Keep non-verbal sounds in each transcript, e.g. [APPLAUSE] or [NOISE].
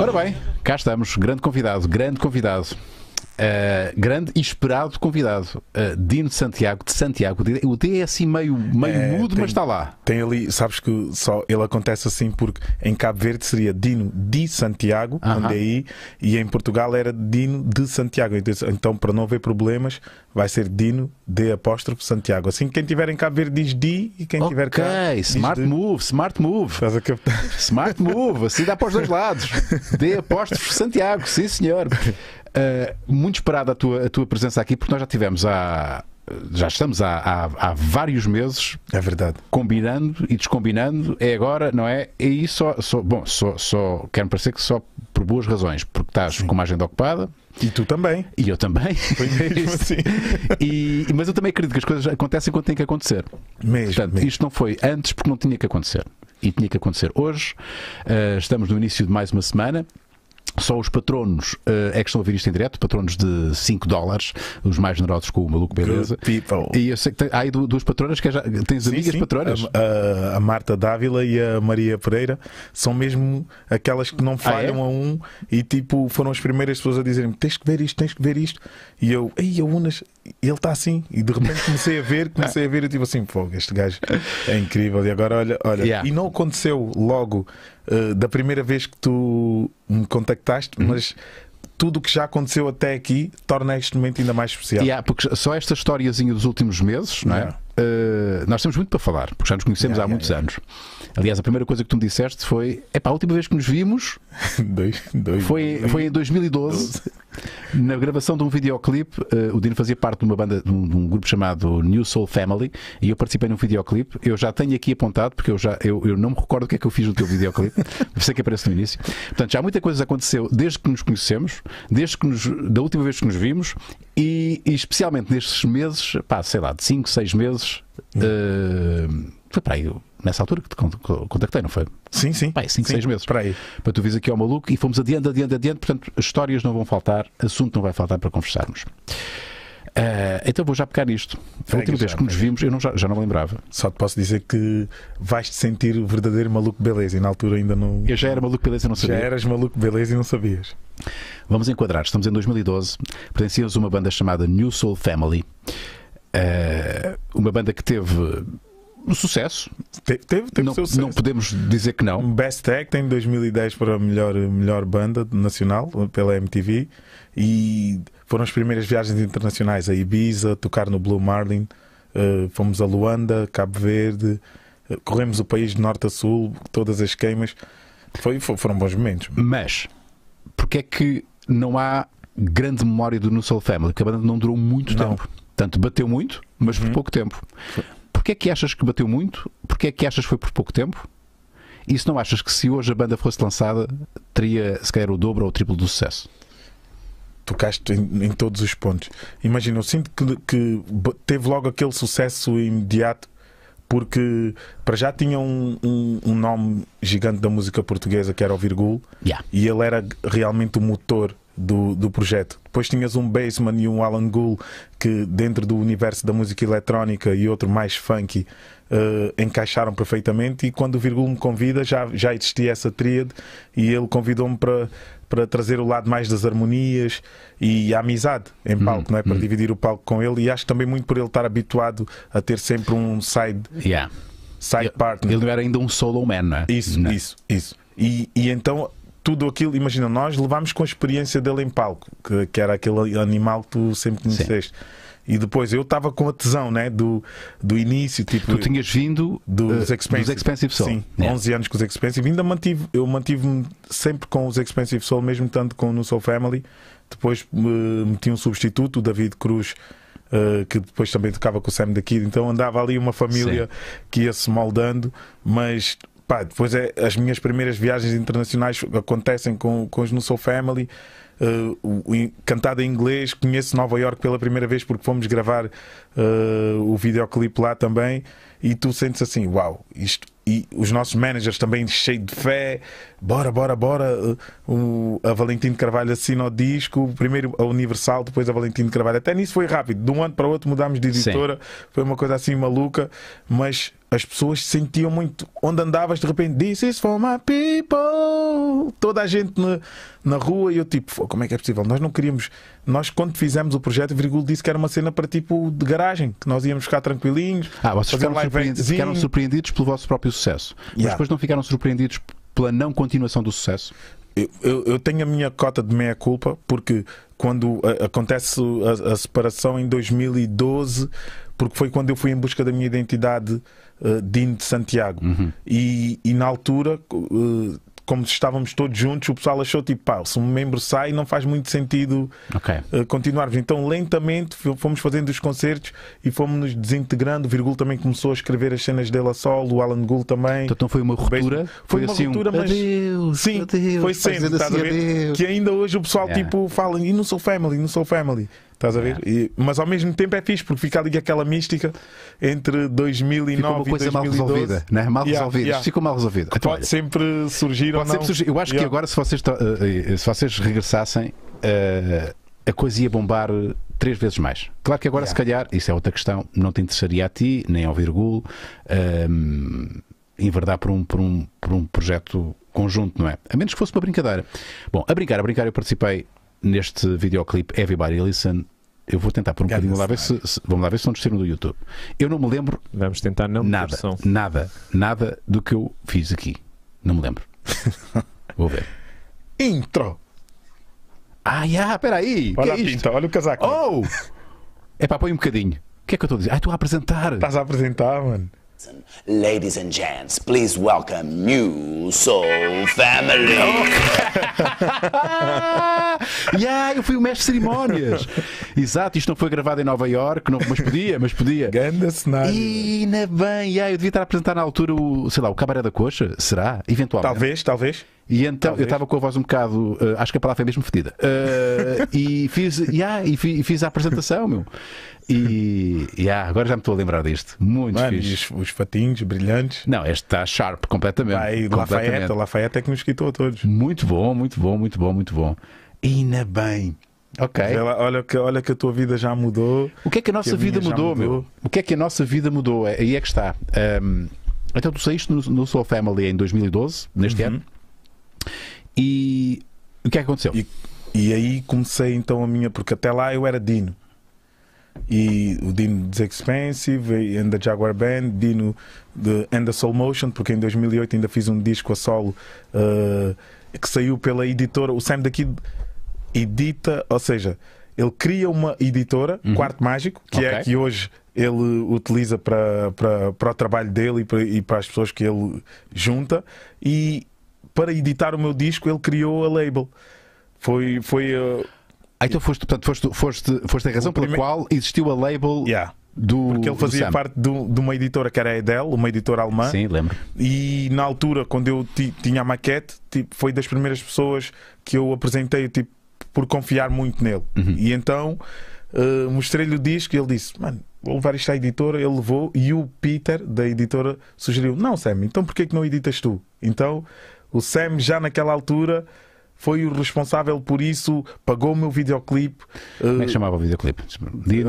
Ora bem, cá estamos. Grande convidado, grande convidado. Uh, grande e esperado convidado, uh, Dino Santiago, de Santiago. O D é assim meio, meio é, mudo, tem, mas está lá. Tem ali, sabes que só ele acontece assim porque em Cabo Verde seria Dino de Santiago, uh -huh. DI, e em Portugal era Dino de Santiago. Então, para não haver problemas, vai ser Dino de apóstrofe Santiago. Assim, quem tiver em Cabo Verde diz Di e quem okay, tiver cá. Ok, smart diz move, smart move. Estás a captar? Smart move, assim dá para os dois lados. De apóstrofe Santiago, sim senhor. Uh, muito esperada a tua, a tua presença aqui, porque nós já tivemos há. Já estamos há, há, há vários meses. É verdade. Combinando e descombinando. É agora, não é? E isso só. só bom, só, só. Quero parecer que só por boas razões. Porque estás Sim. com uma agenda ocupada. E tu também. E eu também. Foi mesmo [LAUGHS] assim. e, mas eu também acredito que as coisas acontecem quando têm que acontecer. Mesmo, Portanto, mesmo. isto não foi antes porque não tinha que acontecer. E tinha que acontecer hoje. Uh, estamos no início de mais uma semana. Só os patronos uh, é que estão a ouvir isto em direto, patronos de 5 dólares, os mais generosos com o Maluco Beleza. Good people. E eu sei que tem, há aí duas patronas que já tens sim, amigas sim. patronas? A, a, a, Marta Dávila e a Maria Pereira são mesmo aquelas que não falham ah, é? a um e tipo foram as primeiras pessoas a dizerem tens que ver isto, tens que ver isto. E eu, ei, a Unas, ele está assim. E de repente comecei a ver, comecei a ver e tipo assim, fogo, este gajo é incrível. E agora olha, olha. Yeah. E não aconteceu logo uh, da primeira vez que tu me contactaste, uhum. mas tudo o que já aconteceu até aqui torna este momento ainda mais especial. Yeah, porque só esta historiazinha dos últimos meses, não é? Yeah. Eh, nós temos muito para falar, porque já nos conhecemos yeah, há yeah, muitos yeah. anos. Aliás, a primeira coisa que tu me disseste foi: é pá, a última vez que nos vimos [LAUGHS] dois, dois, foi, foi em 2012, na gravação de um videoclipe. Uh, o Dino fazia parte de uma banda, de um, de um, grupo chamado New Soul Family, e eu participei num videoclipe. Eu já tenho aqui apontado, porque eu, já, eu, eu não me recordo o que é que eu fiz no teu videoclipe, sei [LAUGHS] é que aparece no início. Portanto, já muita coisa aconteceu desde que nos conhecemos, desde que nos, da última vez que nos vimos, e, e especialmente nestes meses, pá, sei lá, de 5, 6 meses meses. Uh, eh, foi para aí, nessa altura que te contactei, não foi? Sim, sim. Pai, 5, seis meses. Para aí. Para tu vis aqui ao maluco e fomos adiante, adiante, adiante. Portanto, histórias não vão faltar, assunto não vai faltar para conversarmos. Uh, então vou já pecar nisto. A última vez que nos vimos, eu não, já, já não me lembrava. Só te posso dizer que vais-te sentir o verdadeiro maluco beleza e na altura ainda não. Eu já era maluco beleza e não sabia. Já eras maluco beleza e não sabias. Vamos enquadrar. Estamos em 2012. Pertencíamos uma banda chamada New Soul Family. Uh, uma banda que teve sucesso. Teve, teve, teve não, sucesso. Não podemos dizer que não. Best Act em 2010 para melhor, melhor banda nacional pela MTV e foram as primeiras viagens internacionais a Ibiza, tocar no Blue Marlin, uh, fomos a Luanda, Cabo Verde, uh, corremos o país de norte a sul, todas as queimas. Foi, foi, foram bons momentos. Mas, porque é que não há grande memória do No Soul Family? Que a banda não durou muito não. tempo. Portanto, bateu muito, mas por uhum. pouco tempo. Porquê é que achas que bateu muito? Porquê é que achas que foi por pouco tempo? E se não achas que se hoje a banda fosse lançada, teria se calhar o dobro ou o triplo do sucesso? Tocaste em, em todos os pontos. Imagina, eu sinto que, que teve logo aquele sucesso imediato porque para já tinha um, um, um, nome gigante da música portuguesa que era o Virgul yeah. e ele era realmente o motor do, do projeto. Depois tinhas um Bassman e um Alan Gould que, dentro do universo da música eletrónica e outro mais funky, uh, encaixaram perfeitamente. E quando o Virgul me convida, já, já existia essa tríade e ele convidou-me para para trazer o lado mais das harmonias e a amizade em hum, palco, hum, não é? Para hum. dividir o palco com ele e acho também muito por ele estar habituado a ter sempre um side, yeah. side ele, partner. Ele não era ainda um solo man, não é? Isso, não. isso, isso. E, e então tudo aquilo, imagina, nós levámos com a experiência dele em palco, que, que era aquele animal que tu sempre conheceste. Sim. E depois eu estava com a tesão né, do, do início. Tipo, tu tinhas vindo dos, Expensive, dos Expensive Soul. Sim, yeah. 11 anos com os Expensive. Ainda mantive, eu mantive-me sempre com os Expensive Soul, mesmo tanto com o Soul Family. Depois uh, meti um substituto, o David Cruz, uh, que depois também tocava com o Sam da Kid. Então andava ali uma família Sim. que ia se moldando, mas Pá, depois é, as minhas primeiras viagens internacionais acontecem com, com os No Soul Family. Uh, o, o, cantada em inglês, conheço Nova York pela primeira vez porque fomos gravar uh, o videoclipe lá também. E tu sentes assim, uau, isto, e os nossos managers também cheios de fé. Bora, bora, bora. Uh, o, a Valentim de Carvalho assina o disco, primeiro a Universal, depois a Valentim de Carvalho. Até nisso foi rápido, de um ano para o outro mudámos de editora, Sim. foi uma coisa assim maluca, mas as pessoas sentiam muito. Onde andavas, de repente, this is for my people. Toda a gente na, na rua e eu, tipo, como é que é possível? Nós não queríamos. Nós, quando fizemos o projeto, disse que era uma cena para tipo de garagem, que nós íamos ficar tranquilinhos. Ah, vocês ficaram, surpreendidos ficaram surpreendidos pelo vosso próprio sucesso. Mas yeah. depois não ficaram surpreendidos pela não continuação do sucesso? Eu, eu, eu tenho a minha cota de meia-culpa, porque quando a, eh, acontece a, a separação em 2012 porque foi quando eu fui em busca da minha identidade uh, eh, Dino de Santiago. Uhum. E, e, na altura, uh, como estávamos todos juntos, o pessoal achou tipo, pá, se um membro sai, não faz muito sentido okay. uh, continuarmos. Então, lentamente, fomos fazendo os concertos e fomos nos desintegrando. O Virgul também começou a escrever as cenas dela solo, o Alan Gull também. Então, então, foi uma ruptura? Foi, foi uma assim, ruptura, um... mas. Adeus, sim, adeus, foi sempre, assim, Que ainda hoje o pessoal yeah. tipo, fala, e não sou family, não sou family. Estás a ver? É. E, mas ao mesmo tempo é fixe, porque fica ali aquela mística entre 2009 Ficou uma coisa e mal resolvida, né? mal yeah, resolvida. Yeah. Ficou mal resolvida. Então, pode olha, sempre surgir pode sempre surgir. Eu acho yeah. que agora, se vocês, eh, eh, se vocês regressassem, eh, a coisa ia bombar três vezes mais. Claro que agora, se calhar, isso é outra questão, não te interessaria a ti, nem ao Virgulo, ehm, em verdade por um, por, um, por um projeto conjunto, não é? A menos que fosse uma brincadeira. Bom, a brincar, a brincar, eu participei neste videoclipe Everybody Listen. Eu vou tentar por um bocadinho, lá ver se, se, vamos lá ver se não nos tiram do YouTube. Eu não me lembro. Vamos tentar não nada, nada, nada do que eu fiz aqui. Não me lembro. [LAUGHS] vou ver. Intro. Ah, já, peraí. Olha que é pinta, olha o casaco. Oh! É para põe um bocadinho. O que é que eu estou a dizer? Ah, estou a apresentar. Estás a apresentar, mano. Ladies and gents, please welcome New Soul Family. [LAUGHS] yeah, eu fui o mestre de cerimónias. [LAUGHS] Exato, isto não foi gravado em Nova York, não, mas podia, mas podia. Ganda cenário. E na bem, yeah, eu devia estar a apresentar na altura o, sei lá, o Cabaré da Coxa, será? Eventualmente. Talvez, talvez. E então Talvez. eu estava com a voz um bocado, uh, acho que a palavra é mesmo fedida. Uh, e, fiz, yeah, e fiz, fiz, a apresentação, meu. E yeah, agora já me estou a lembrar disto. Muito Mano, os, os, fatinhos brilhantes. Não, este está sharp completamente. Vai, completamente. Lafayette, Lafayette é que nos quitou a todos. Muito bom, muito bom, muito bom, muito bom. Ainda bem. Ok. Ela, olha, que, olha que a tua vida já mudou. O que é que a nossa que a vida mudou, mudou, meu? O que é que a nossa vida mudou? É, aí é que está. Um, então tu saíste no, no Soul Family em 2012, neste uhum. ano. E o que é que aconteceu? E, e aí comecei então a minha, porque até lá eu era Dino. E o Dino dos Expensive, and the Jaguar Band, Dino de, and the Soul Motion, porque em 2008 ainda fiz um disco a solo uh, que saiu pela editora. O Sam daqui edita, ou seja, ele cria uma editora, uhum. Quarto Mágico, que é okay. é que hoje ele utiliza para, para, para o trabalho dele e para, e para as pessoas que ele junta. E para editar o meu disco, ele criou a label. Foi. foi uh... ah, então foste, portanto, foste, foste, foste a razão primeiro... pela qual existiu a label. Yeah. Do, Porque ele fazia parte do, de uma editora que era a Edel, uma editora alemã. Sim, lembro. E na altura, quando eu tinha a maquete, tipo, foi das primeiras pessoas que eu apresentei tipo, por confiar muito nele. Uhum. E então uh, mostrei-lhe o disco e ele disse: Mano, vou levar isto à editora. Ele levou e o Peter, da editora, sugeriu: Não, Sam, então porquê que não editas tu? Então o Sam já naquela altura foi o responsável por isso, pagou o meu videoclipe. Como é que eh, chamava o videoclipe?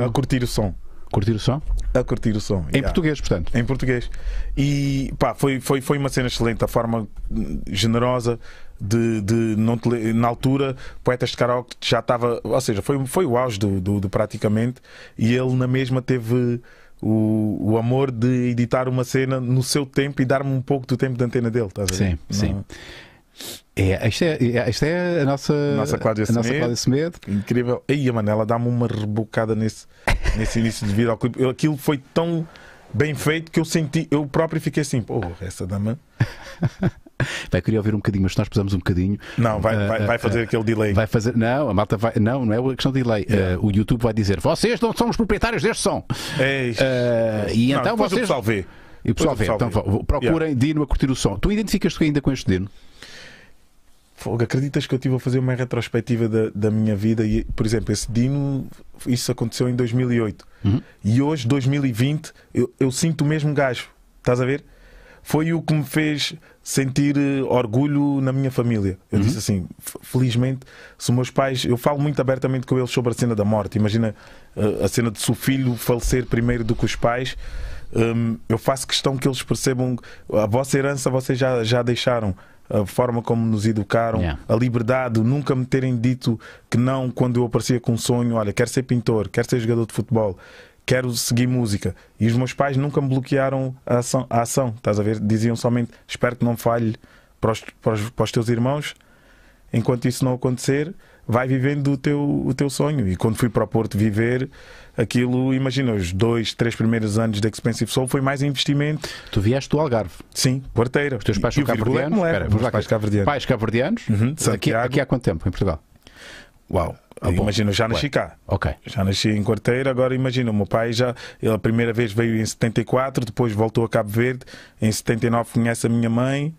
A curtir o som. Curtir o som? A curtir o som. Em yeah. português, portanto. Em português. E pá, foi, foi, foi uma cena excelente, a forma hum, generosa de, de não te, na altura, Poetas de Karaoke já estava, ou seja, foi, foi o auge do, do, do praticamente, e ele na mesma teve o, o amor de editar uma cena no seu tempo e dar-me um pouco do tempo de antena dele, estás a ver? Sim, Não... É? sim. É, esta, é, esta é, é a nossa, nossa Cláudia Semedo. Incrível. e a Manela dá-me uma rebocada nesse, [LAUGHS] nesse início de vida ao clipe. Eu, aquilo foi tão bem feito que eu senti, eu próprio fiquei assim, pô, essa dama Vai, [LAUGHS] queria ouvir um bocadinho, mas nós pesamos um bocadinho. Não, vai, ah, vai, vai ah, fazer aquele delay. Vai fazer, não, a malta vai, não, não é a questão de delay. Ah, o YouTube vai dizer, vocês não são os proprietários deste som. É e não, então vocês... o ver vê. E o pessoal vê, então vê. procurem yeah. Dino a curtir o som. Tu identificas-te ainda com este Dino? Fogo, acreditas que eu estive a fazer uma retrospectiva da, da minha vida e, por exemplo, esse Dino, isso aconteceu em 2008. Uhum. E hoje, 2020, eu, eu sinto o mesmo gajo. Estás a ver? foi o que me fez sentir eh, orgulho na minha família. Eu uhum. disse assim, felizmente, se meus pais, eu falo muito abertamente com eles sobre a cena da morte. Imagina eh, a cena de seu filho falecer primeiro do que os pais. Hum, eu faço questão que eles percebam a vossa herança vocês já, já deixaram a forma como nos educaram, yeah. a liberdade, nunca me terem dito que não quando eu aparecia com um sonho, olha, quero ser pintor, quero ser jogador de futebol quero seguir música. E os meus pais nunca me bloquearam a ação, a ação estás a ver? Diziam somente: espero que não falhe para os, para os, para os teus irmãos. Enquanto isso não acontecer, vai vivendo o teu, o teu sonho. E quando fui para o Porto viver, aquilo, imagina, os dois, três primeiros anos da Expensive Soul foi mais investimento. Tu vieste do Algarve? Sim, Porteira. Os teus pais são é. cabo-verdianos? Pais cabo-verdianos. Uhum, aqui, aqui há quanto tempo, em Portugal? Uau! Ah, imagina, já nasci Ué. cá. Ok. Já nasci em quarteira, agora imagina, o meu pai já, ele a primeira vez veio em 74, depois voltou a Cabo Verde, em 79 conhece a minha mãe,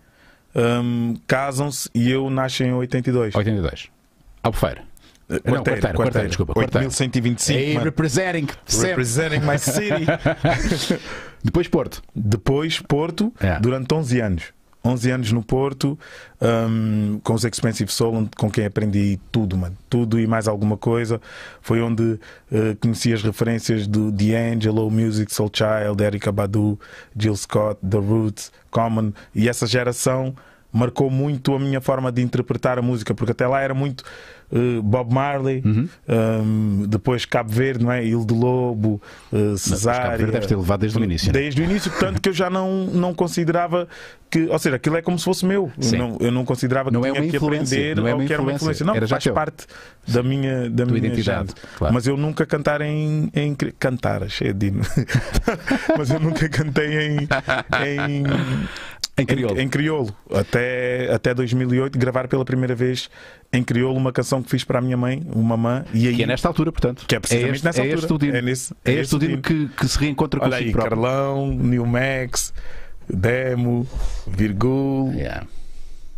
um, casam-se e eu nasci em 82. 82. Albufeira. Eh, quarteira, quarteira, desculpa. 8125. Hey, representing, representing my city. [LAUGHS] Depois Porto. Depois Porto, yeah. É. durante 11 anos. 11 anos no Porto, um, com os Expensive Soul, com quem aprendi tudo, mano. Tudo e mais alguma coisa. Foi onde uh, conheci as referências do The D'Angelo, Music, Soul Child, Erika Badu, Jill Scott, The Roots, Common. E essa geração marcou muito a minha forma de interpretar a música, porque até lá era muito uh, Bob Marley, uhum. um, ehm, depois Cabo Verde, não é? de Lobo, uh, Cesária. Cabo Verde deve ter levado desde o início. Né? Desde o início, tanto que eu já não, não considerava que, ou seja, aquilo é como se fosse meu. Eu não, eu não, considerava que não é tinha é que aprender não é ou que era uma influência. Não, era faz teu. parte da minha, da minha identidade. Claro. Mas eu nunca cantar em, em cantar, cheio de [LAUGHS] Mas eu nunca cantei em, em em crioulo. Em, em crioulo. Até, até 2008, gravar pela primeira vez em crioulo uma canção que fiz para a minha mãe, uma mãe. E aí, que é nesta altura, portanto. Que é precisamente é este, nessa é altura. Dino, é, nesse, é, é este, este que, que se reencontra com Olha aí, Carlão, New Max, Demo, Virgul. Yeah.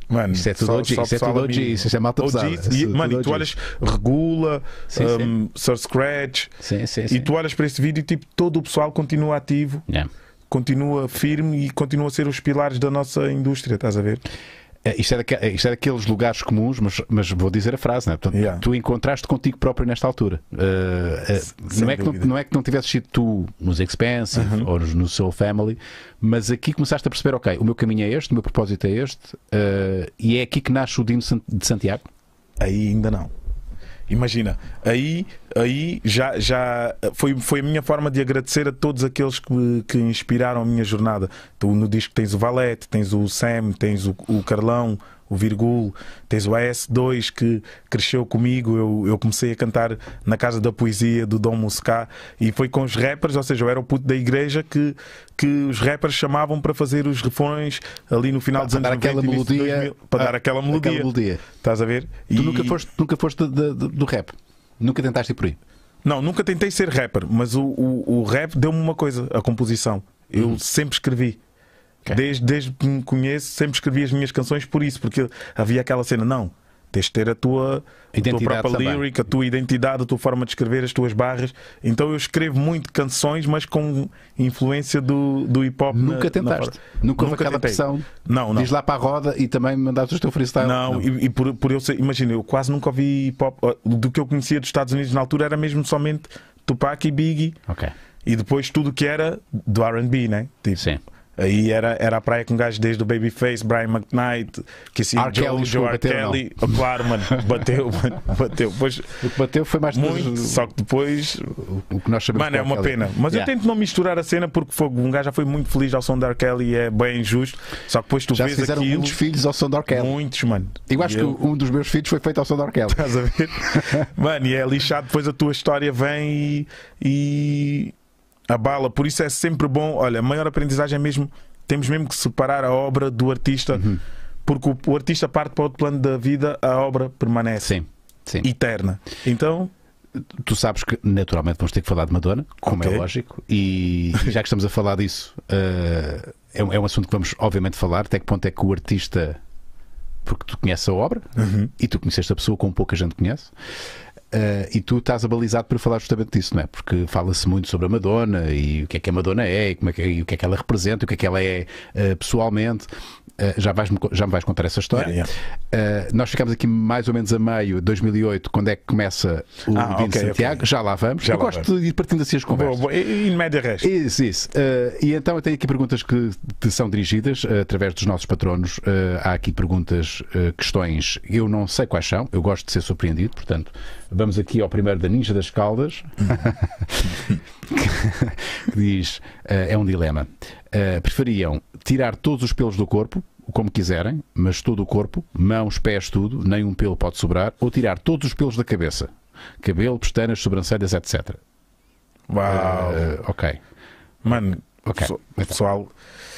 Mano, isso é tudo OG, isso é tudo OG, isso é malta pesada. OG, é mano, e tu olhas, regula, sim, um, sim. Scratch, sim, sim, sim. e tu olhas para este vídeo e tipo, todo o pessoal continua ativo. Yeah continua firme e continua a ser os pilares da nossa indústria, estás a ver? É, isto é, isto é daqueles lugares comuns, mas, mas vou dizer a frase, né? Portanto, yeah. tu encontraste contigo próprio nesta altura. Uh, uh, não, é que não, não, é que não tivesses sido tu nos Expensive uhum. ou no Soul Family, mas aqui começaste a perceber: ok, o meu caminho é este, o meu propósito é este, uh, e é aqui que nasce o Dino de Santiago? Aí ainda não. Imagina, aí, aí já, já foi, foi a minha forma de agradecer a todos aqueles que, que inspiraram a minha jornada. Tu no disco tens o Valete, tens o Sam, tens o, o Carlão, o Virgul, tens o AS2 que cresceu comigo. Eu, eu comecei a cantar na Casa da Poesia do Dom Muscá e foi com os rappers, ou seja, eu era o puto da igreja que, que os rappers chamavam para fazer os refões ali no final para dos anos 90 melodia, 2000, para a, dar aquela melodia. Ah, aquela melodia. Estás a ver? Tu e... nunca foste, nunca foste de, de, do rap? Nunca tentaste ir por aí? Não, nunca tentei ser rapper, mas o, o, o rap deu-me uma coisa, a composição. Eu hum. sempre escrevi. Okay. Desde, desde que me conheço, sempre escrevi as minhas canções por isso, porque havia aquela cena, não, tens de ter a tua, a tua própria lyric lírica, a tua identidade, a tua forma de escrever, as tuas barras. Então eu escrevo muito canções, mas com influência do, do hip hop. Nunca na, tentaste? Na nunca houve aquela pressão? Não, não. Diz lá para a roda e também mandaste o teu freestyle? Não, não. E, e, por, por eu ser, imagina, eu quase nunca ouvi hip hop. Ah, do que eu conhecia dos Estados Unidos na altura era mesmo somente Tupac e Biggie. Ok. E depois tudo que era do RB, né? Tipo, Sim. Aí era, era a praia com gajos desde o Babyface, Brian McKnight, que se Joe, Joe R. Kelly. Oh, claro, mano, bateu, [LAUGHS] mano, bateu. Pois, o que bateu foi mais muito, só que depois. O, o que nós sabemos. Mano, é uma Kelly. pena. Mas yeah. eu tento não misturar a cena porque foi, um gajo já foi muito feliz ao som da R. Kelly e é bem injusto. Só que depois tu já vês fizeram aquilo. muitos filhos ao som da R. Kelly. Muitos, mano. Eu acho e que eu... um dos meus filhos foi feito ao som da R. Kelly. Estás a ver? [LAUGHS] mano, e é lixado. Depois a tua história vem e... e a bala, por isso é sempre bom. Olha, a maior aprendizagem é mesmo, temos mesmo que separar a obra do artista, uhum. porque o, o, artista parte para outro plano da vida, a obra permanece sim, sim. eterna. Então. Tu sabes que naturalmente vamos ter que falar de Madonna, como é okay. é lógico, e já que estamos a falar disso, uh, é, um, é um assunto que vamos obviamente falar. Até que ponto é que o artista porque tu conheces a obra uhum. e tu conheceste a pessoa como pouca gente conhece. Uh, e tu estás abalizado para falar justamente disso, não é? Porque fala-se muito sobre a Madonna e o que é que a Madonna é, e, como é que, e o que é que ela representa, o que é que ela é uh, pessoalmente. Uh, já, vais -me, já me vais contar essa história. Yeah, yeah. nós ficamos aqui mais ou menos a meio de 2008, quando é que começa o ah, Dino okay, Santiago. Okay. Já lá vamos. Já eu lá gosto vamos. de ir partindo assim as conversas. Boa, boa. Em média resto. Isso, isso. e então eu tenho aqui perguntas que te são dirigidas através dos nossos patronos. há aqui perguntas, questões. Eu não sei quais são, eu gosto de ser surpreendido, portanto Vamos aqui ao primeiro da Ninja das Caldas, [LAUGHS] que diz: eh, é um dilema. Eh, preferiam tirar todos os pelos do corpo, como quiserem, mas todo o corpo, mãos, pés, tudo, nem um pelo pode sobrar, ou tirar todos os pelos da cabeça, cabelo, pestanas, sobrancelhas, etc. Uau! Uh, ok. Mano, okay. pessoal. Então.